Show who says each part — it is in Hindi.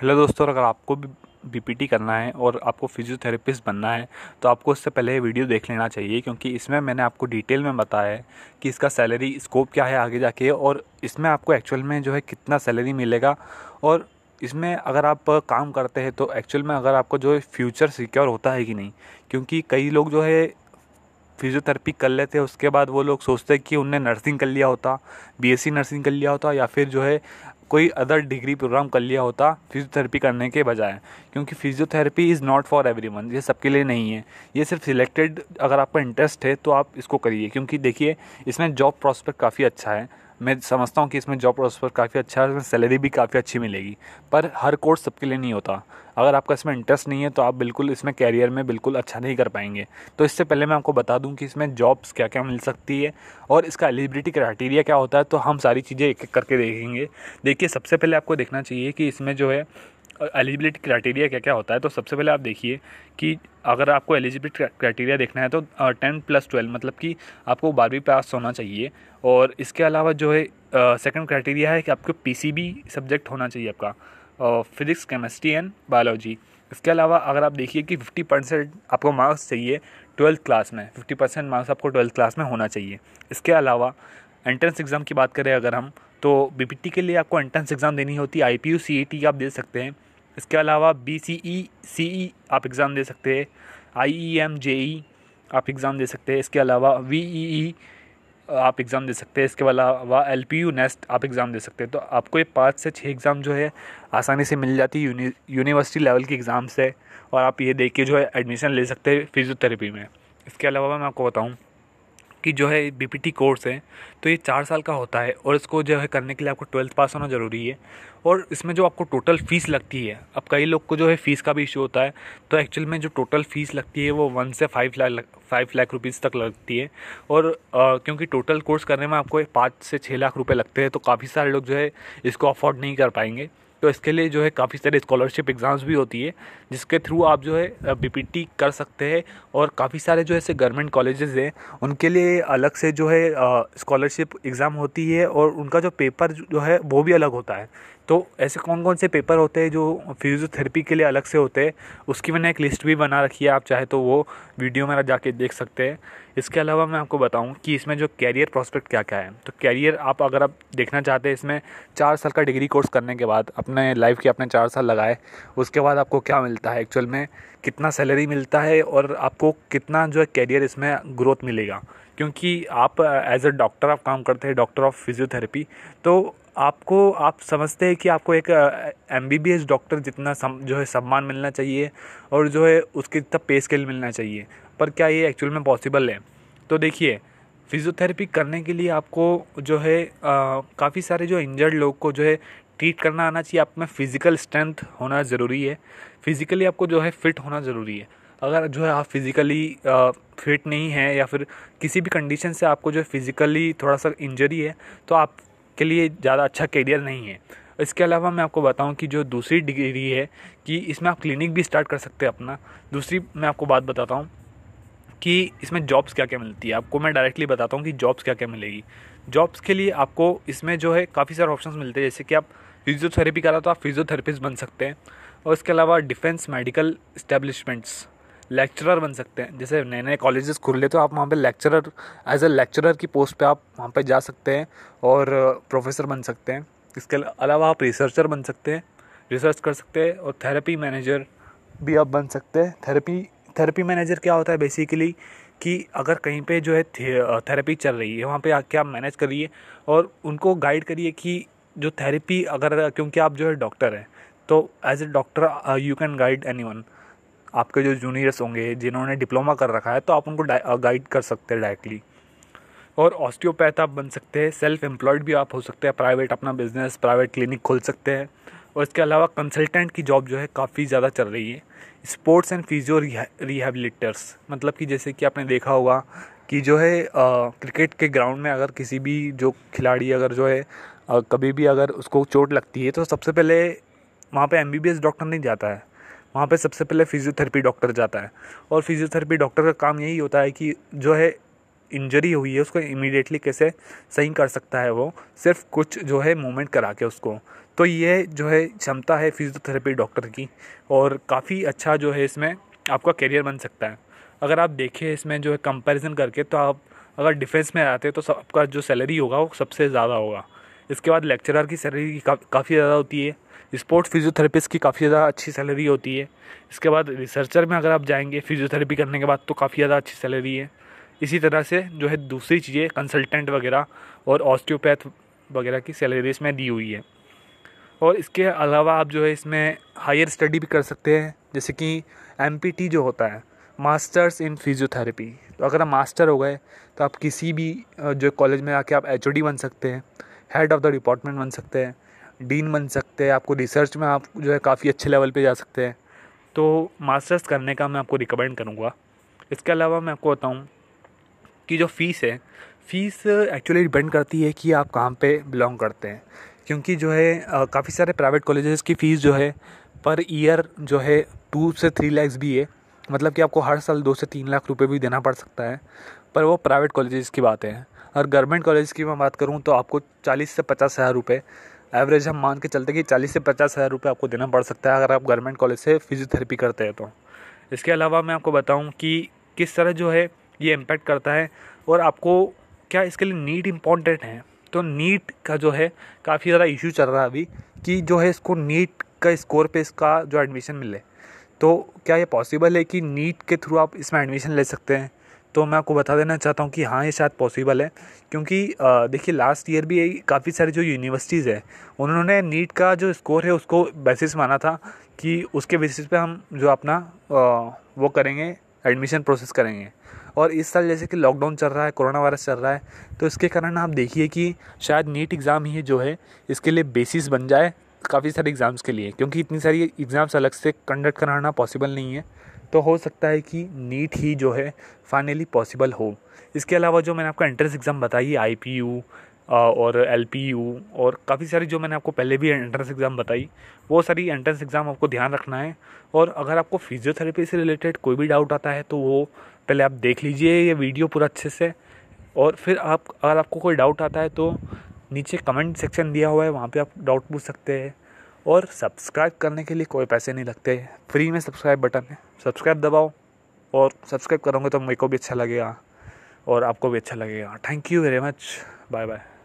Speaker 1: हेलो दोस्तों अगर आपको भी बीपीटी करना है और आपको फिजियोथेरेपिस्ट बनना है तो आपको उससे पहले ये वीडियो देख लेना चाहिए क्योंकि इसमें मैंने आपको डिटेल में बताया है कि इसका सैलरी स्कोप क्या है आगे जाके और इसमें आपको एक्चुअल में जो है कितना सैलरी मिलेगा और इसमें अगर आप काम करते हैं तो एक्चुअल में अगर आपको जो है फ्यूचर सिक्योर होता है कि नहीं क्योंकि कई लोग जो है फिजियोथेरेपी कर लेते हैं उसके बाद वो लोग सोचते हैं कि उनने नर्सिंग कर लिया होता बीएससी नर्सिंग कर लिया होता या फिर जो है कोई अदर डिग्री प्रोग्राम कर लिया होता फिजियोथेरेपी करने के बजाय क्योंकि physiotherapy is not for everyone ये सबके लिए नहीं है ये सिर्फ सिलेक्टेड अगर आपका इंटरेस्ट है तो आप इसको करिए क्योंकि देखिए इसमें जॉब प्रॉस्पेक्ट काफ़ी अच्छा है मैं समझता हूँ कि इसमें जॉब प्रोस्पेक्ट काफ़ी अच्छा है इसमें सैलरी भी काफ़ी अच्छी मिलेगी पर हर कोर्स सबके लिए नहीं होता अगर आपका इसमें इंटरेस्ट नहीं है तो आप बिल्कुल इसमें कैरियर में बिल्कुल अच्छा नहीं कर पाएंगे तो इससे पहले मैं आपको बता दूं कि इसमें जॉब्स क्या क्या मिल सकती है और इसका एलिजिबिलिटी क्राइटेरिया क्या होता है तो हम सारी चीज़ें एक एक करके देखेंगे देखिए सबसे पहले आपको देखना चाहिए कि इसमें जो है एलिजिबिलिटी क्राइटेरिया क्या क्या होता है तो सबसे पहले आप देखिए कि अगर आपको एलिजिबिलिटी क्राइटेरिया देखना है तो टेन प्लस ट्वेल्व मतलब कि आपको बारहवीं पास होना चाहिए और इसके अलावा जो है सेकंड uh, क्राइटेरिया है कि आपको पीसीबी सब्जेक्ट होना चाहिए आपका फिजिक्स केमिस्ट्री एंड बायोलॉजी इसके अलावा अगर आप देखिए कि फिफ्टी परसेंट आपको मार्क्स चाहिए ट्वेल्थ क्लास में फिफ्टी परसेंट मार्क्स आपको ट्वेल्थ क्लास में होना चाहिए इसके अलावा एंट्रेंस एग्ज़ाम की बात करें अगर हम तो बी के लिए आपको एंट्रेंस एग्ज़ाम देनी होती है I P U C T आप दे सकते हैं इसके अलावा बी सी ई सी ई आप एग्ज़ाम दे सकते हैं आई ई एम जे ई आप एग्ज़ाम दे सकते हैं इसके अलावा वी ई ई आप एग्ज़ाम दे सकते हैं इसके अलावा एल पी यू नेस्ट आप एग्ज़ाम दे सकते हैं तो आपको ये पाँच से छः एग्ज़ाम जो है आसानी से मिल जाती है यूनिवर्सिटी लेवल की एग्ज़ाम से और आप ये देख के जो है एडमिशन ले सकते हैं फिजियोथेरेपी में इसके अलावा मैं आपको बताऊँ कि जो है बी पी टी कोर्स है तो ये चार साल का होता है और इसको जो है करने के लिए आपको ट्वेल्थ पास होना ज़रूरी है और इसमें जो आपको टोटल फ़ीस लगती है अब कई लोग को जो है फ़ीस का भी इशू होता है तो एक्चुअल में जो टोटल फ़ीस लगती है वो वन से five lakh five lakh rupees तक लगती है और आ, क्योंकि टोटल कोर्स करने में आपको पाँच से छः लाख रुपये लगते हैं तो काफ़ी सारे लोग जो है इसको अफोर्ड नहीं कर पाएंगे तो इसके लिए जो है काफ़ी सारे स्कॉलरशिप एग्ज़ाम्स भी होती है जिसके थ्रू आप जो है बीपीटी कर सकते हैं और काफ़ी सारे जो ऐसे गवर्नमेंट कॉलेजेस हैं उनके लिए अलग से जो है स्कॉलरशिप एग्ज़ाम होती है और उनका जो पेपर जो है वो भी अलग होता है तो ऐसे कौन कौन से पेपर होते हैं जो फिजियोथेरेपी के लिए अलग से होते हैं उसकी मैंने एक लिस्ट भी बना रखी है आप चाहे तो वो वीडियो मेरा जाके देख सकते हैं इसके अलावा मैं आपको बताऊं कि इसमें जो कैरियर प्रॉस्पेक्ट क्या क्या है तो कैरियर आप अगर आप देखना चाहते हैं इसमें चार साल का डिग्री कोर्स करने के बाद अपने लाइफ के अपने चार साल लगाए उसके बाद आपको क्या मिलता है एक्चुअल में कितना सैलरी मिलता है और आपको कितना जो है कैरियर इसमें ग्रोथ मिलेगा क्योंकि आप एज अ डॉक्टर आप काम करते हैं डॉक्टर ऑफ फिजियोथेरेपी तो आपको आप समझते हैं कि आपको एक M B B S doctor जितना सम, जो है सम्मान मिलना चाहिए और जो है उसके जितना पे स्केल मिलना चाहिए पर क्या ये एक्चुअल में पॉसिबल है तो देखिए फिजियोथेरेपी करने के लिए आपको जो है काफ़ी सारे जो इंजर्ड लोग को जो है ट्रीट करना आना चाहिए आप में फ़िज़िकल स्ट्रेंथ होना ज़रूरी है फिज़िकली आपको जो है फ़िट होना ज़रूरी है अगर जो है आप फिज़िकली फिट नहीं हैं या फिर किसी भी कंडीशन से आपको जो है फिज़िकली थोड़ा सा इंजरी है तो आप के लिए ज़्यादा अच्छा करियर नहीं है इसके अलावा मैं आपको बताऊं कि जो दूसरी डिग्री है कि इसमें आप क्लिनिक भी स्टार्ट कर सकते हैं अपना दूसरी मैं आपको बात बताता हूँ कि इसमें जॉब्स क्या क्या मिलती है आपको मैं डायरेक्टली बताता हूँ कि जॉब्स क्या क्या मिलेगी जॉब्स के लिए आपको इसमें जो है काफ़ी सारे ऑप्शंस मिलते हैं जैसे कि आप फिजियोथेरेपी करा तो आप फिजियोथेरेपिस्ट बन सकते हैं और इसके अलावा डिफेंस मेडिकल इस्टेब्लिशमेंट्स लेक्चरर बन सकते हैं जैसे नए नए कॉलेजेस खुले तो आप वहाँ पे लेक्चरर एज अ लेक्चरर की पोस्ट पे आप वहाँ पे जा सकते हैं और प्रोफेसर uh, बन सकते हैं इसके अलावा आप रिसर्चर बन सकते हैं रिसर्च कर सकते हैं और थेरेपी मैनेजर भी आप बन सकते हैं थेरेपी थेरेपी मैनेजर क्या होता है बेसिकली कि अगर कहीं पे जो है थेरेपी uh, चल रही है वहाँ पे आके आप मैनेज करिए और उनको गाइड करिए कि जो थेरेपी अगर क्योंकि आप जो है डॉक्टर हैं तो as a doctor you can guide anyone आपके जो जूनियर्स होंगे जिन्होंने डिप्लोमा कर रखा है तो आप उनको गाइड uh, कर सकते हैं डायरेक्टली और ऑस्टियोपैथ आप बन सकते हैं सेल्फ एम्प्लॉयड भी आप हो सकते हैं प्राइवेट अपना बिजनेस प्राइवेट क्लिनिक खोल सकते हैं और इसके अलावा कंसल्टेंट की जॉब जो है काफ़ी ज़्यादा चल रही है स्पोर्ट्स एंड फिजियो रिहेबिलिटर्स मतलब कि जैसे कि आपने देखा होगा कि जो है आ, uh, क्रिकेट के ग्राउंड में अगर किसी भी जो खिलाड़ी अगर जो है आ, uh, कभी भी अगर उसको चोट लगती है तो सबसे पहले वहाँ पे एम डॉक्टर नहीं जाता है वहाँ पे सबसे पहले फिजियोथेरेपी डॉक्टर जाता है और फिजियोथेरेपी डॉक्टर का काम यही होता है कि जो है इंजरी हुई है उसको इमिडिएटली कैसे सही कर सकता है वो सिर्फ कुछ जो है मूवमेंट करा के उसको तो ये जो है क्षमता है फिजियोथेरेपी डॉक्टर की और काफ़ी अच्छा जो है इसमें आपका करियर बन सकता है अगर आप देखें इसमें जो है कंपैरिजन करके तो आप अगर डिफेंस में आते हैं तो आपका जो सैलरी होगा वो सबसे ज़्यादा होगा इसके बाद लेक्चरर की सैलरी का, काफ़ी ज़्यादा होती है स्पोर्ट्स फिजियोथेरेपिस्ट की काफ़ी ज़्यादा अच्छी सैलरी होती है इसके बाद रिसर्चर में अगर आप जाएंगे फिजियोथेरेपी करने के बाद तो काफ़ी ज़्यादा अच्छी सैलरी है इसी तरह से जो है दूसरी चीज़ें कंसल्टेंट वगैरह और ऑस्टियोपैथ वगैरह की सैलरी इसमें दी हुई है और इसके अलावा आप जो है इसमें हायर स्टडी भी कर सकते हैं जैसे कि एम जो होता है मास्टर्स इन फिजियोथेरेपी तो अगर आप मास्टर हो गए तो आप किसी भी जो कॉलेज में आके आप एच बन सकते हैं हेड ऑफ़ द डिपार्टमेंट बन सकते हैं डीन बन सकते हैं आपको रिसर्च में आप जो है काफ़ी अच्छे लेवल पे जा सकते हैं तो मास्टर्स करने का मैं आपको रिकमेंड करूँगा इसके अलावा मैं आपको बताऊँ कि जो फ़ीस है फ़ीस एक्चुअली डिपेंड करती है कि आप कहाँ पे बिलोंग करते हैं क्योंकि जो है काफ़ी सारे प्राइवेट कॉलेजेस की फ़ीस जो है पर ईयर जो है टू से थ्री लैक्स भी है मतलब कि आपको हर साल दो से तीन लाख रुपए भी देना पड़ सकता है पर वो प्राइवेट कॉलेजेस की बात है और गवर्नमेंट कॉलेज की मैं बात करूँ तो आपको चालीस से पचास हज़ार रुपये एवरेज हम मान के चलते कि चालीस से पचास हज़ार रुपये आपको देना पड़ सकता है अगर आप गवर्नमेंट कॉलेज से फिजियोथेरेपी करते हैं तो इसके अलावा मैं आपको बताऊँ कि किस तरह जो है ये इम्पैक्ट करता है और आपको क्या इसके लिए नीट इम्पॉर्टेंट है तो नीट का जो है काफ़ी ज़्यादा इशू चल रहा है अभी कि जो है इसको नीट का स्कोर पे इसका जो एडमिशन मिले तो क्या ये पॉसिबल है कि नीट के थ्रू आप इसमें एडमिशन ले सकते हैं तो मैं आपको बता देना चाहता हूँ कि हाँ ये शायद पॉसिबल है क्योंकि देखिए लास्ट ईयर भी काफ़ी सारी जो यूनिवर्सिटीज़ है उन्होंने नीट का जो स्कोर है उसको बेसिस माना था कि उसके बेसिस पे हम जो अपना वो करेंगे एडमिशन प्रोसेस करेंगे और इस साल जैसे कि लॉकडाउन चल रहा है कोरोना वायरस चल रहा है तो इसके कारण आप देखिए कि शायद नीट एग्ज़ाम ही जो है इसके लिए बेसिस बन जाए काफ़ी सारे एग्ज़ाम्स के लिए क्योंकि इतनी सारी एग्ज़ाम्स अलग से कंडक्ट कराना पॉसिबल नहीं है तो हो सकता है कि नीट ही जो है फाइनली पॉसिबल हो इसके अलावा जो मैंने आपको एंट्रेंस एग्ज़ाम बताई आई पी यू और एल पी यू और काफ़ी सारी जो मैंने आपको पहले भी एंट्रेंस एग्ज़ाम बताई वो सारी एंट्रेंस एग्ज़ाम आपको ध्यान रखना है और अगर आपको फिजियोथेरेपी से रिलेटेड कोई भी डाउट आता है तो वो पहले आप देख लीजिए ये वीडियो पूरा अच्छे से और फिर आप अगर आपको कोई डाउट आता है तो नीचे कमेंट सेक्शन दिया हुआ है वहाँ पे आप डाउट पूछ सकते हैं और सब्सक्राइब करने के लिए कोई पैसे नहीं लगते फ्री में सब्सक्राइब बटन है सब्सक्राइब दबाओ और सब्सक्राइब करोगे तो मेरे को भी अच्छा लगेगा और आपको भी अच्छा लगेगा thank you very much bye bye